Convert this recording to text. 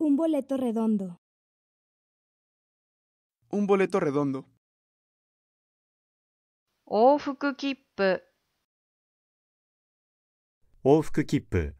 Un boleto redondo. Un boleto redondo. Ofuku kippu. kippu.